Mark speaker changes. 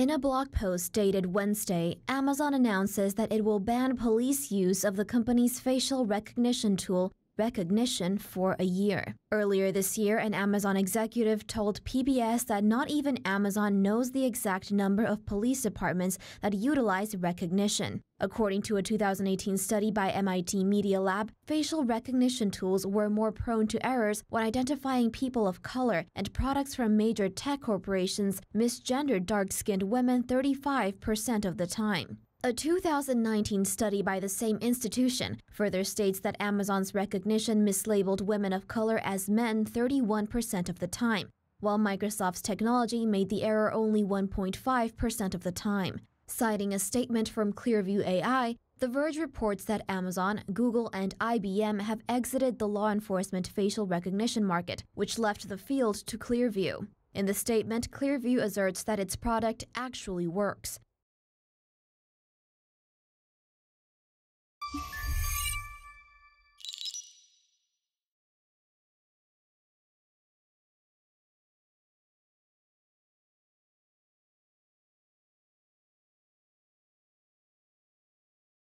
Speaker 1: In a blog post dated Wednesday, Amazon announces that it will ban police use of the company's facial recognition tool recognition for a year. Earlier this year, an Amazon executive told PBS that not even Amazon knows the exact number of police departments that utilize recognition. According to a 2018 study by MIT Media Lab, facial recognition tools were more prone to errors when identifying people of color, and products from major tech corporations misgendered dark skinned women 35% of the time. A 2019 study by the same institution further states that Amazon's recognition mislabeled women of color as men 31% of the time, while Microsoft's technology made the error only 1.5% of the time. Citing a statement from Clearview AI, The Verge reports that Amazon, Google, and IBM have exited the law enforcement facial recognition market, which left the field to Clearview. In the statement, Clearview asserts that its product actually works.